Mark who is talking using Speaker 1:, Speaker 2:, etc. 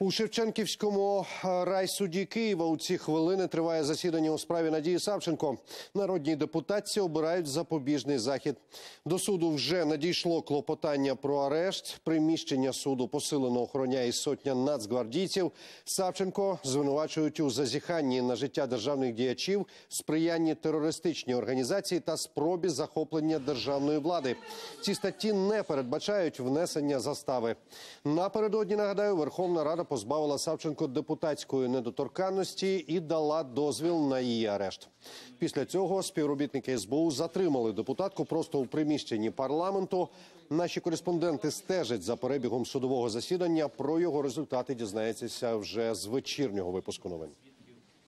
Speaker 1: У Шевченківському е, райсуді Києва у ці хвилини триває засідання у справі Надії Савченко. Народні депутатці обирають запобіжний захід. До суду вже надійшло клопотання про арешт. Приміщення суду посилено охороняє сотня нацгвардійців. Савченко звинувачують у зазіханні на життя державних діячів, сприянні терористичній організації та спробі захоплення державної влади. Ці статті не передбачають внесення застави. Напередодні нагадаю, Верховна Рада позбавила Савченко депутатської недоторканності і дала дозвіл на її арешт. Після цього співробітники СБУ затримали депутатку просто у приміщенні парламенту. Наші кореспонденти стежать за перебігом судового засідання. Про його результати дізнаєтеся вже з вечірнього випуску новин.